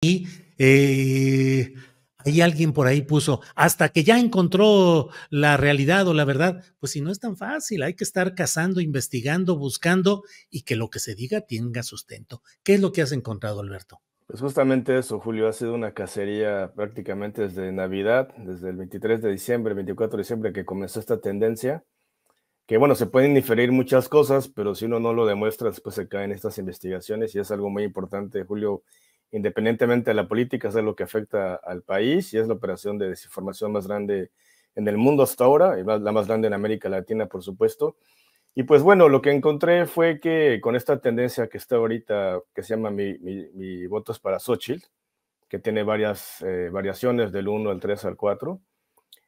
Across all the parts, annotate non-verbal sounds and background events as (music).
Y eh, ahí alguien por ahí puso, hasta que ya encontró la realidad o la verdad, pues si no es tan fácil, hay que estar cazando, investigando, buscando y que lo que se diga tenga sustento. ¿Qué es lo que has encontrado, Alberto? Pues justamente eso, Julio, ha sido una cacería prácticamente desde Navidad, desde el 23 de diciembre, 24 de diciembre que comenzó esta tendencia, que bueno, se pueden inferir muchas cosas, pero si uno no lo demuestra, después se caen estas investigaciones y es algo muy importante, Julio, independientemente de la política, es lo que afecta al país y es la operación de desinformación más grande en el mundo hasta ahora, la más grande en América Latina, por supuesto. Y pues bueno, lo que encontré fue que con esta tendencia que está ahorita, que se llama mi, votos para Xochitl, que tiene varias eh, variaciones del 1 al 3 al 4,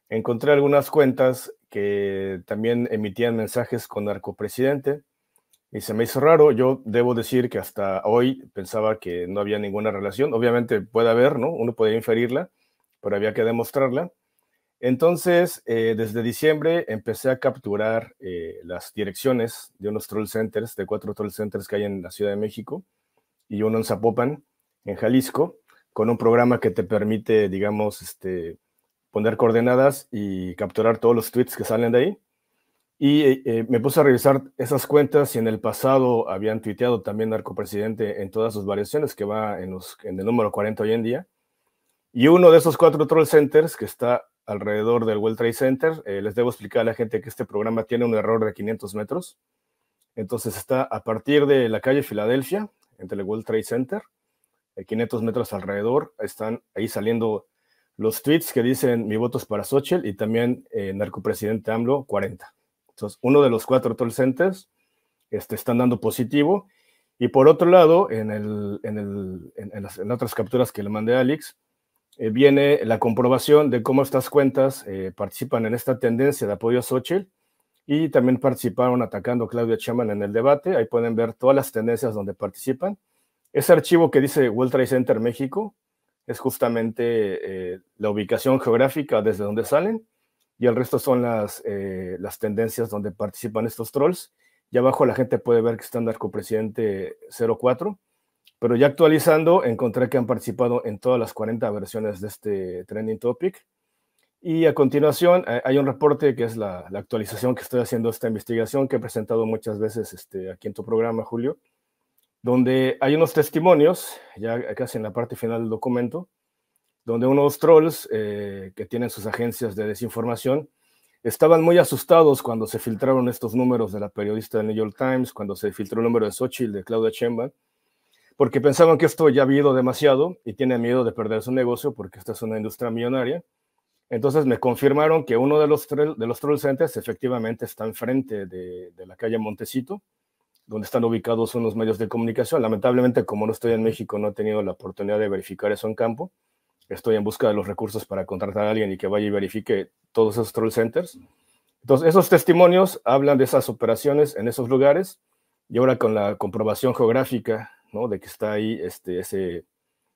encontré algunas cuentas que también emitían mensajes con narcopresidente, y se me hizo raro. Yo debo decir que hasta hoy pensaba que no había ninguna relación. Obviamente puede haber, ¿no? Uno podría inferirla, pero había que demostrarla. Entonces, eh, desde diciembre empecé a capturar eh, las direcciones de unos troll centers, de cuatro troll centers que hay en la Ciudad de México y uno en Zapopan, en Jalisco, con un programa que te permite, digamos, este, poner coordenadas y capturar todos los tweets que salen de ahí. Y eh, eh, me puse a revisar esas cuentas y en el pasado habían tuiteado también presidente en todas sus variaciones, que va en, los, en el número 40 hoy en día. Y uno de esos cuatro troll centers que está alrededor del World Trade Center, eh, les debo explicar a la gente que este programa tiene un error de 500 metros. Entonces está a partir de la calle Filadelfia, entre el World Trade Center, eh, 500 metros alrededor, están ahí saliendo los tweets que dicen mi voto es para Xochitl y también presidente AMLO 40 uno de los cuatro call centers este, están dando positivo. Y por otro lado, en, las, otras capturas que le mandé a Alex, eh, viene la comprobación de cómo estas cuentas eh, participan en esta tendencia de apoyo a Xochitl y también participaron atacando a Claudia Chaman en el debate. Ahí pueden ver todas las tendencias donde participan. Ese archivo que dice World Trade Center México es justamente eh, la ubicación geográfica desde donde salen y el resto son las, eh, las tendencias donde participan estos trolls. Y abajo la gente puede ver que está presidente 04, pero ya actualizando encontré que han participado en todas las 40 versiones de este Trending Topic. Y a continuación eh, hay un reporte que es la, actualización que estoy haciendo esta investigación que he presentado muchas veces este, aquí en tu programa, Julio, donde hay unos testimonios, ya casi en la parte final del documento, donde unos trolls eh, que tienen sus agencias de desinformación estaban muy asustados cuando se filtraron estos números de la periodista del New York Times, cuando se filtró el número de Xochitl de Claudia Chemba, porque pensaban que esto ya había ido demasiado y tienen miedo de perder su negocio porque esta es una industria millonaria. Entonces me confirmaron que uno de los, de los troll centers efectivamente está enfrente de, de la calle Montecito, donde están ubicados unos medios de comunicación. Lamentablemente, como no estoy en México, no he tenido la oportunidad de verificar eso en campo estoy en busca de los recursos para contratar a alguien y que vaya y verifique todos esos troll centers. Entonces, esos testimonios hablan de esas operaciones en esos lugares y ahora con la comprobación geográfica, ¿no? De que está ahí este, ese,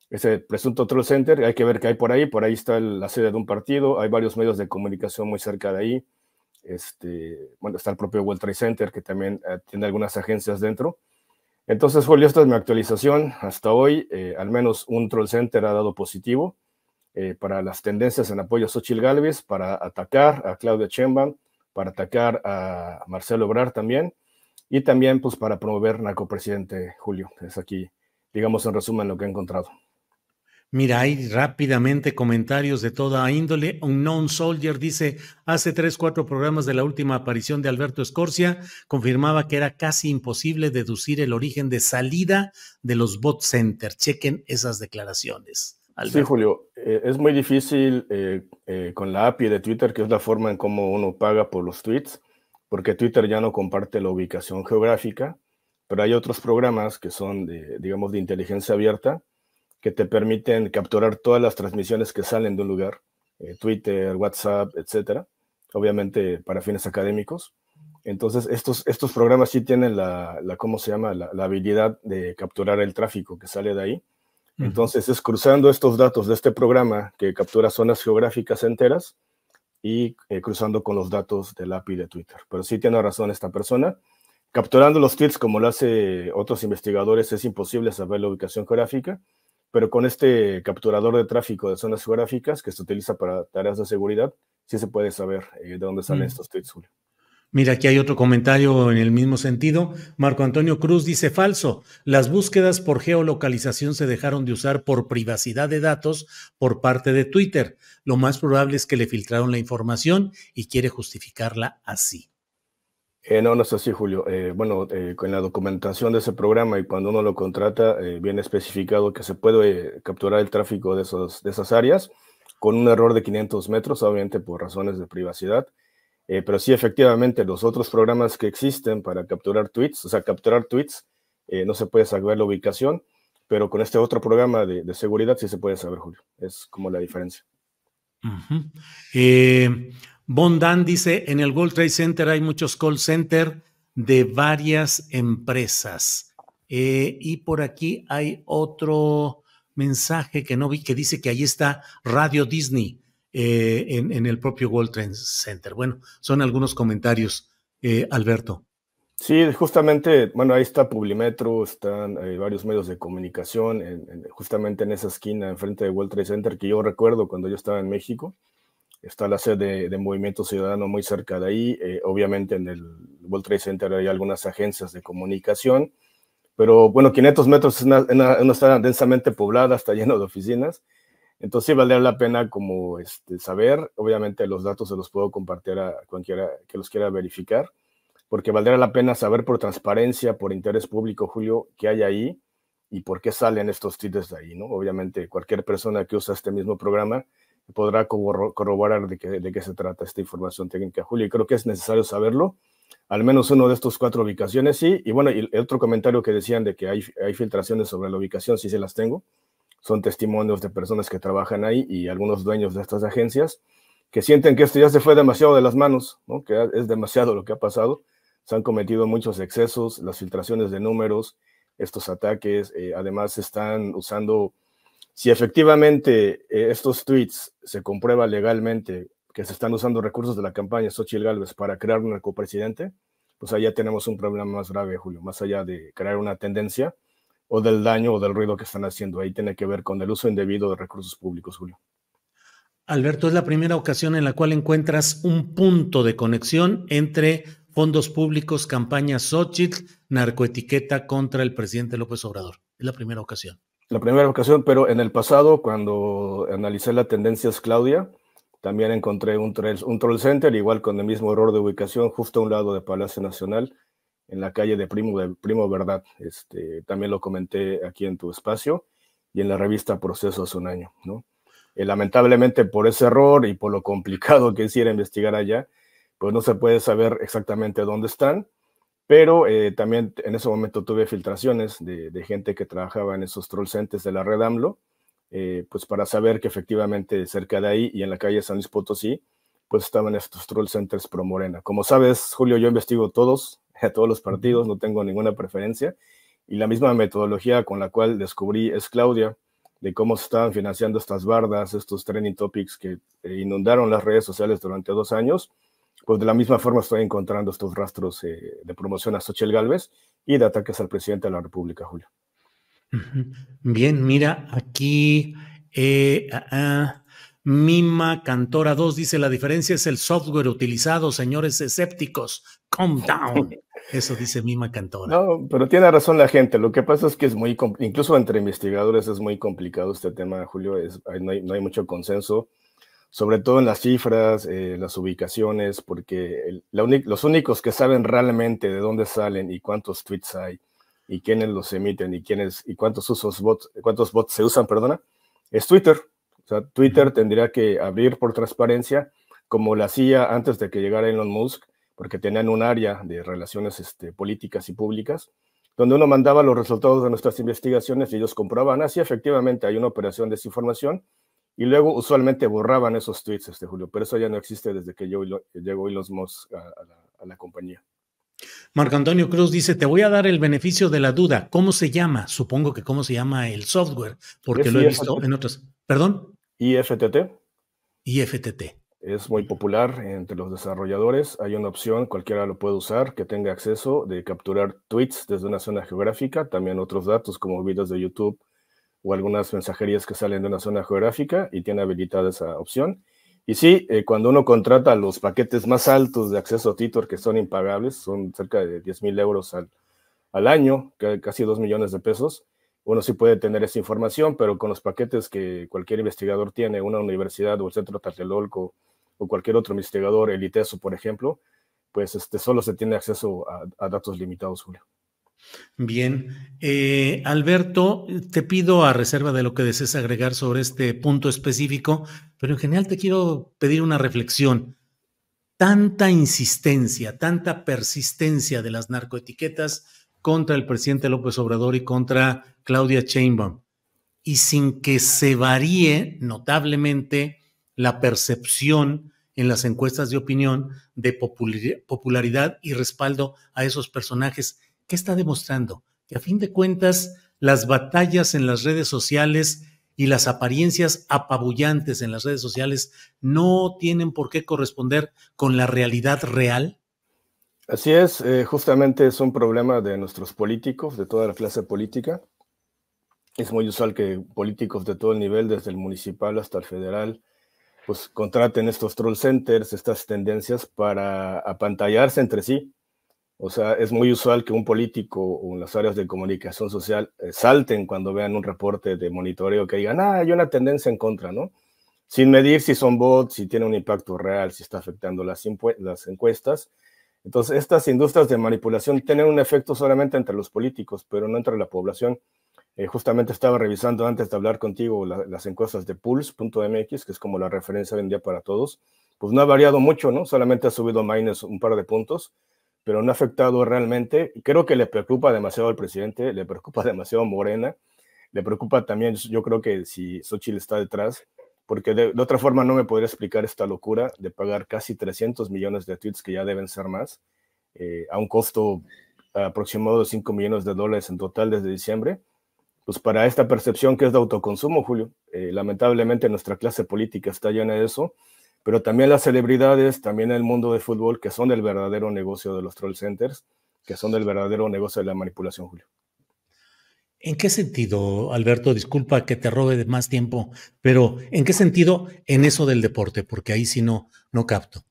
ese presunto troll center, hay que ver qué hay por ahí, por ahí está la sede de un partido, hay varios medios de comunicación muy cerca de ahí, este, bueno, está el propio World Trade Center que también tiene algunas agencias dentro. Entonces, Julio, esta es mi actualización. Hasta hoy, eh, al menos un troll center ha dado positivo. Eh, para las tendencias en apoyo a Xochitl Gálvez, para atacar a Claudia Chemban, para atacar a Marcelo Obrar también, y también pues para promover co-presidente Julio. Es aquí, digamos en resumen, lo que he encontrado. Mira, hay rápidamente comentarios de toda índole. Un non Soldier dice, hace tres, cuatro programas de la última aparición de Alberto Escorcia, confirmaba que era casi imposible deducir el origen de salida de los bot centers. Chequen esas declaraciones. Sí, Julio, eh, es muy difícil eh, eh, con la API de Twitter, que es la forma en cómo uno paga por los tweets, porque Twitter ya no comparte la ubicación geográfica, pero hay otros programas que son, digamos, de inteligencia abierta, que te permiten capturar todas las transmisiones que salen de un lugar, Twitter, WhatsApp, etcétera, obviamente para fines académicos. Entonces, estos, estos programas sí tienen la, la ¿cómo se llama?, la habilidad de capturar el tráfico que sale de ahí entonces es cruzando estos datos de este programa que captura zonas geográficas enteras y eh, cruzando con los datos del API de Twitter. Pero sí tiene razón esta persona. Capturando los tweets como lo hace otros investigadores es imposible saber la ubicación geográfica, pero con este capturador de tráfico de zonas geográficas que se utiliza para tareas de seguridad, sí se puede saber eh, de dónde salen mm. estos tweets, Mira, aquí hay otro comentario en el mismo sentido. Marco Antonio Cruz dice falso. Las búsquedas por geolocalización se dejaron de usar por privacidad de datos por parte de Twitter. Lo más probable es que le filtraron la información y quiere justificarla así. Eh, no, no es así, Julio. Eh, bueno, eh, con la documentación de ese programa y cuando uno lo contrata, viene especificado que se puede capturar el tráfico de esas áreas con un error de 500 metros, obviamente por razones de privacidad eh, pero sí, efectivamente, los otros programas que existen para capturar tweets, o sea, capturar tweets, eh, no se puede saber la ubicación, pero con este otro programa de, seguridad sí se puede saber, Julio. Es como la diferencia. Bondan eh, dice, en el World Trade Center hay muchos call center de varias empresas. y por aquí hay otro mensaje que no vi que dice que ahí está Radio Disney. Eh, en, el propio World Trade Center. Bueno, son algunos comentarios, eh, Alberto. Sí, justamente, bueno, ahí está Publimetro, están eh, varios medios de comunicación, justamente en esa esquina, enfrente de World Trade Center, que yo recuerdo cuando yo estaba en México. Está la sede de, Movimiento Ciudadano muy cerca de ahí. obviamente en el World Trade Center hay algunas agencias de comunicación, pero bueno, 500 metros no una, densamente poblada, está lleno de oficinas. Entonces sí valdría la pena como este, saber, obviamente los datos se los puedo compartir a cualquiera que los quiera verificar, porque valdría la pena saber por transparencia, por interés público, Julio, qué hay ahí y por qué salen estos tweets de ahí, ¿no? Obviamente cualquier persona que usa este mismo programa podrá corroborar de qué, se trata esta información técnica, Julio, y creo que es necesario saberlo, al menos uno de estos cuatro ubicaciones, sí, y bueno, y el otro comentario que decían de que hay, hay filtraciones sobre la ubicación, sí se las tengo, son testimonios de personas que trabajan ahí y algunos dueños de estas agencias que sienten que esto ya se fue demasiado de las manos, ¿no? que es demasiado lo que ha pasado. Se han cometido muchos excesos, las filtraciones de números, estos ataques. Además, eh, además, están usando, si efectivamente eh, estos tweets se comprueba legalmente que se están usando recursos de la campaña Xochitl Galvez para crear un copresidente, pues allá tenemos un problema más grave, Julio, más allá de crear una tendencia o del daño o del ruido que están haciendo. Ahí tiene que ver con el uso indebido de recursos públicos, Julio. Alberto, es la primera ocasión en la cual encuentras un punto de conexión entre fondos públicos, campaña Xochitl, narcoetiqueta contra el presidente López Obrador. Es la primera ocasión. La primera ocasión, pero en el pasado, cuando analicé las tendencias Claudia, también encontré un, un troll center, igual con el mismo error de ubicación, justo a un lado de Palacio Nacional, en la calle de Primo, de Primo Verdad. Este, también lo comenté aquí en tu espacio y en la revista Proceso hace un año, ¿no? Y eh, lamentablemente por ese error y por lo complicado que hiciera investigar allá, pues no se puede saber exactamente dónde están, pero eh, también en ese momento tuve filtraciones de, gente que trabajaba en esos troll centers de la red AMLO, eh, pues para saber que efectivamente cerca de ahí y en la calle San Luis Potosí, pues estaban estos troll centers pro Morena. Como sabes, Julio, yo investigo todos, (laughs) a todos los partidos, no tengo ninguna preferencia. Y la misma metodología con la cual descubrí es Claudia, de cómo se estaban financiando estas bardas, estos training topics que eh, inundaron las redes sociales durante dos años, pues de la misma forma estoy encontrando estos rastros eh, de promoción a Sochel Galvez y de ataques al presidente de la República, Julio. Bien, mira, aquí eh, ah, ah, Mima Cantora 2 dice, la diferencia es el software utilizado, señores escépticos, calm down. Eso dice Mima Cantora. No, pero tiene razón la gente. Lo que pasa es que es muy, incluso entre investigadores es muy complicado este tema, Julio. Es, no, hay, mucho consenso, sobre todo en las cifras, eh, las ubicaciones, porque los únicos que saben realmente de dónde salen y cuántos tweets hay y quiénes los emiten y quiénes y cuántos usos bots, cuántos bots se usan, perdona, es Twitter. O sea, Twitter tendría que abrir por transparencia, como lo hacía antes de que llegara Elon Musk, porque tenían un área de relaciones este, políticas y públicas, donde uno mandaba los resultados de nuestras investigaciones y ellos comprobaban, así ah, efectivamente hay una operación de desinformación, y luego usualmente borraban esos tweets, este Julio, pero eso ya no existe desde que yo llego y los mos a, la, compañía. Marco Antonio Cruz dice, te voy a dar el beneficio de la duda. ¿Cómo se llama? Supongo que cómo se llama el software, porque lo he visto en otros... ¿Perdón? IFTT. IFTT. Es muy popular entre los desarrolladores. Hay una opción, cualquiera lo puede usar, que tenga acceso de capturar tweets desde una zona geográfica, también otros datos como videos de YouTube o algunas mensajerías que salen de una zona geográfica y tiene habilitada esa opción. Y sí, eh, cuando uno contrata los paquetes más altos de acceso a Twitter, que son impagables, son cerca de 10 mil euros al, al año, casi 2 millones de pesos, uno sí puede tener esa información, pero con los paquetes que cualquier investigador tiene, una universidad o el centro Tartelolco o cualquier otro investigador, el por ejemplo, pues este, solo se tiene acceso a, datos limitados, Julio. Bien, eh, Alberto, te pido a reserva de lo que desees agregar sobre este punto específico, pero en general te quiero pedir una reflexión. Tanta insistencia, tanta persistencia de las narcoetiquetas contra el presidente López Obrador y contra Claudia Chainbaum, y sin que se varíe notablemente la percepción en las encuestas de opinión de popularidad y respaldo a esos personajes. ¿Qué está demostrando? Que a fin de cuentas, las batallas en las redes sociales y las apariencias apabullantes en las redes sociales no tienen por qué corresponder con la realidad real? Así es, eh, justamente es un problema de nuestros políticos, de toda la clase política. Es muy usual que políticos de todo el nivel, desde el municipal hasta el federal, pues contraten estos troll centers, estas tendencias para apantallarse entre sí. O sea, es muy usual que un político o en las áreas de comunicación social eh, salten cuando vean un reporte de monitoreo que digan, ah, hay una tendencia en contra, ¿no? Sin medir si son bots, si tiene un impacto real, si está afectando las, las encuestas. Entonces, estas industrias de manipulación tienen un efecto solamente entre los políticos, pero no entre la población. Eh, justamente estaba revisando antes de hablar contigo las encuestas de Pulse.mx, que es como la referencia hoy en día para todos. Pues no ha variado mucho, ¿no? Solamente ha subido Maines un par de puntos, pero no ha afectado realmente. Creo que le preocupa demasiado al presidente, le preocupa (laughs) demasiado a Morena, le preocupa también, yo creo que si Xochitl está detrás, porque de, otra forma no me podría explicar esta locura de pagar casi 300 millones de tweets que ya deben ser más, eh, a un costo aproximado de 5 millones de dólares en total desde diciembre pues para esta percepción que es de autoconsumo, Julio. Eh, lamentablemente nuestra clase política está llena de eso, pero también las celebridades, también el mundo de fútbol, que son del verdadero negocio de los troll centers, que son del verdadero negocio de la manipulación, Julio. ¿En qué sentido, Alberto? Disculpa que te robe de más tiempo, pero ¿en qué sentido en eso del deporte? Porque ahí sí no, no capto.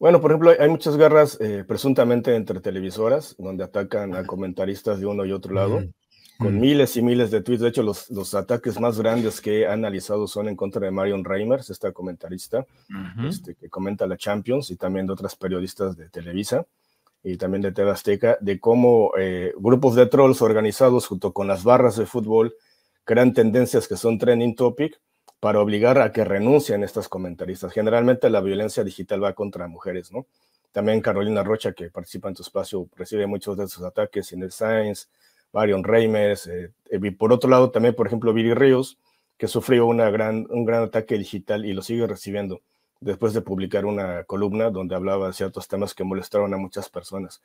Bueno, por ejemplo, hay muchas guerras eh, presuntamente entre televisoras, donde atacan a comentaristas de uno y otro lado con mm. miles y miles de tweets. De hecho, los, los, ataques más grandes que he analizado son en contra de Marion Reimers, esta comentarista este, que comenta la Champions y también de otras periodistas de Televisa y también de TV Azteca, de cómo eh, grupos de trolls organizados junto con las barras de fútbol crean tendencias que son trending topic para obligar a que renuncien estas comentaristas. Generalmente la violencia digital va contra mujeres, ¿no? También Carolina Rocha, que participa en tu espacio, recibe muchos de esos ataques, el Science. Marion Reimers. Eh, eh, por otro lado, también, por ejemplo, Viri Ríos, que sufrió una gran, un gran ataque digital y lo sigue recibiendo después de publicar una columna donde hablaba de ciertos temas que molestaron a muchas personas.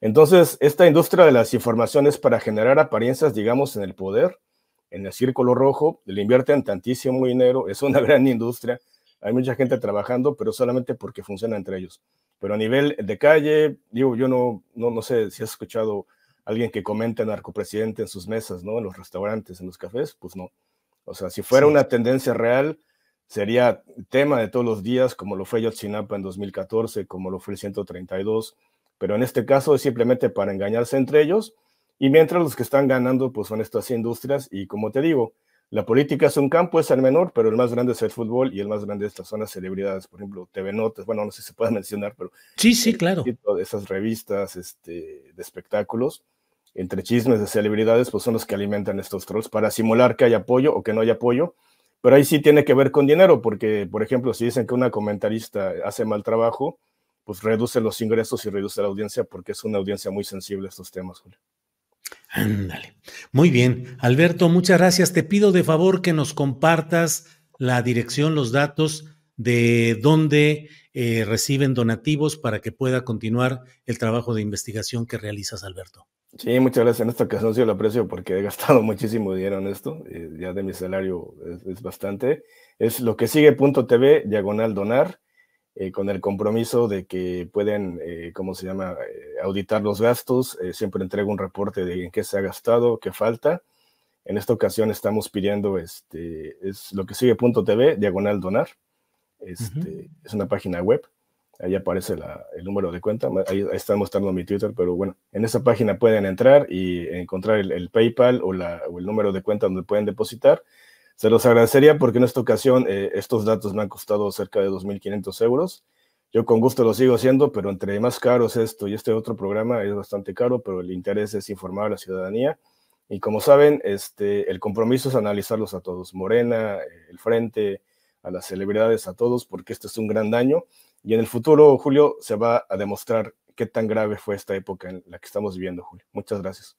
Entonces, esta industria de las informaciones para generar apariencias, digamos, en el poder, en el círculo rojo, le invierten tantísimo dinero, es una (laughs) gran industria, hay mucha gente trabajando, pero solamente porque funciona entre ellos. Pero a nivel de calle, digo, yo no, no, no sé si has escuchado alguien que comenta narcopresidente en sus mesas, ¿no? En los restaurantes, en los cafés, pues no. O sea, si fuera una tendencia real, sería tema de todos los días, como lo fue Yotzinapa en 2014, como lo fue el 132, pero en este caso es simplemente para engañarse entre ellos, y mientras los que están ganando, pues son estas industrias, y como te digo, la política es un campo, es el menor, pero el más grande es el fútbol y el más grande son las celebridades, por ejemplo, TV Notes, bueno, no sé si se puede (laughs) mencionar, pero... Sí, sí, claro. De esas revistas este, de espectáculos, entre chismes de celebridades, pues son los que alimentan estos trolls para simular que hay apoyo o que no hay apoyo, pero ahí sí tiene que ver con dinero, porque, por ejemplo, si dicen que una comentarista hace mal trabajo, pues reduce los ingresos y reduce la audiencia, porque es una audiencia muy sensible a estos temas, Julio. Ándale. Muy bien. Alberto, muchas gracias. Te pido de favor que nos compartas la dirección, los datos de dónde eh, reciben donativos para que pueda continuar el trabajo de investigación que realizas, Alberto. Sí, muchas gracias. En esta ocasión sí lo aprecio porque he gastado (laughs) muchísimo dinero en esto. Eh, ya de mi salario es, bastante. Es lo que tv diagonal donar. Eh, con el compromiso de que pueden, eh, ¿cómo se llama?, eh, auditar los gastos. siempre entrego un reporte de en qué se ha gastado, qué falta. En esta ocasión estamos pidiendo, este, es lo que sigue .tv, diagonal donar. Este, Es una página web. Ahí aparece el número de cuenta. Ahí, está mostrando mi Twitter, pero bueno, en esa página pueden entrar y encontrar el, el PayPal o, la, o el número de cuenta donde pueden depositar se los agradecería porque en esta ocasión eh, estos datos me han costado cerca de 2.500 euros. Yo con gusto lo sigo haciendo, pero entre más caros esto y este otro programa es bastante caro, pero el interés es informar a la ciudadanía. Y como saben, este, el compromiso es analizarlos a todos, Morena, el Frente, a las celebridades, a todos, porque este es un gran daño. Y en el futuro, Julio, se va a demostrar qué tan grave fue esta época en la que estamos viviendo, Julio. Muchas gracias.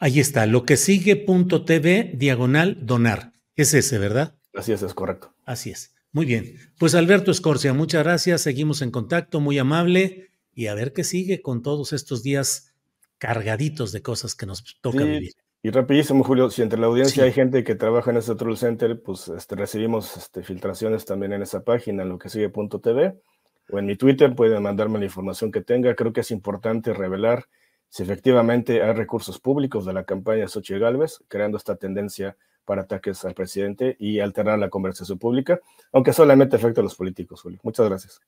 Ahí está, lo que sigue.tv, diagonal, donar. Es ese, ¿verdad? Así es, es correcto. Así es. Muy bien. Pues Alberto Escorcia, muchas gracias. Seguimos en contacto, muy amable. Y a ver qué sigue con todos estos días cargaditos de cosas que nos toca vivir. Y rapidísimo, Julio, si entre la audiencia hay gente que trabaja en ese Troll Center, pues este, recibimos este, filtraciones también en esa página, en lo que sigue.tv, o en mi Twitter, pueden mandarme la información que tenga. Creo que es importante revelar si efectivamente hay recursos públicos de la campaña Sochi Galvez, creando esta tendencia para ataques al presidente y alterar la conversación pública, aunque solamente afecta a los políticos, Julio. Muchas gracias.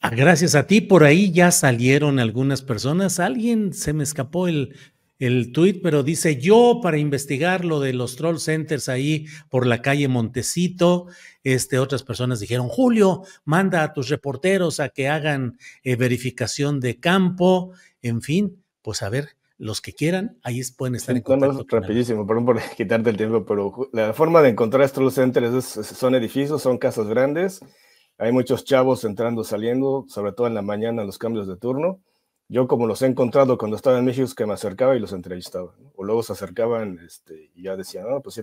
Ah, gracias a ti. Por ahí ya salieron algunas personas. Alguien se me escapó el, el tuit, pero dice yo para investigar lo de los troll centers ahí por la calle Montecito. Este, otras personas dijeron, Julio, manda a tus reporteros a que hagan eh, verificación de campo. En fin, pues a ver, los que quieran, ahí pueden estar en rapidísimo, perdón por (laughs) quitarte el tiempo, pero la forma de encontrar estos centros son edificios, son casas grandes, hay muchos chavos entrando, saliendo, sobre todo en la mañana, los cambios de turno. Yo como los he encontrado cuando estaba en México, es que me acercaba y los entrevistaba, o luego se acercaban este, y ya decían, no, pues sí,